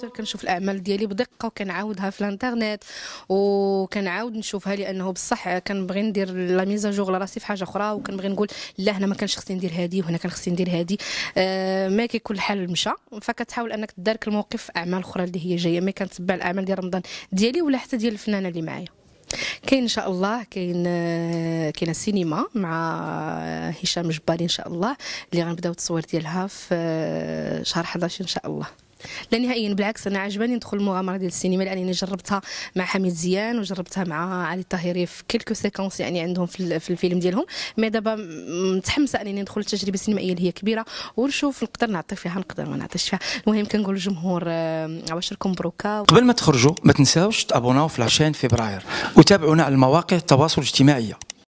سور كنشوف الاعمال ديالي بدقه وكنعاودها في الانترنت وكنعاود نشوفها لانه بصح كنبغي ندير لا ميزاجور لراسي في حاجه اخرى وكنبغي نقول لا هنا ما كانش خصني ندير هذه وهنا كان خصني ندير هذه آه، ما كيكون الحال مشى فكتحاول انك تدارك الموقف في اعمال اخرى اللي هي جايه ما كنتبع الاعمال ديال رمضان ديالي ولا حتى ديال الفنانه اللي معايا كاين ان شاء الله كاين آه، كاين السينما مع آه، هشام جباري ان شاء الله اللي غنبداو التصوير ديالها في شهر 11 ان شاء الله لا نهائيا بالعكس انا عجباني ندخل المغامره ديال السينما لانني جربتها مع حميد زيان وجربتها مع علي الطاهري في كيلكو سيكونس يعني عندهم في الفيلم ديالهم مي دابا متحمسه انني ندخل التجربه السينمائيه اللي هي كبيره ونشوف نقدر نعطي فيها نقدر ما نعطيش فيها المهم كنقول للجمهور آه، عواشركم بروكا قبل ما تخرجوا ما تنساوش تابوناو في لاشين فبراير وتابعونا على المواقع التواصل الاجتماعي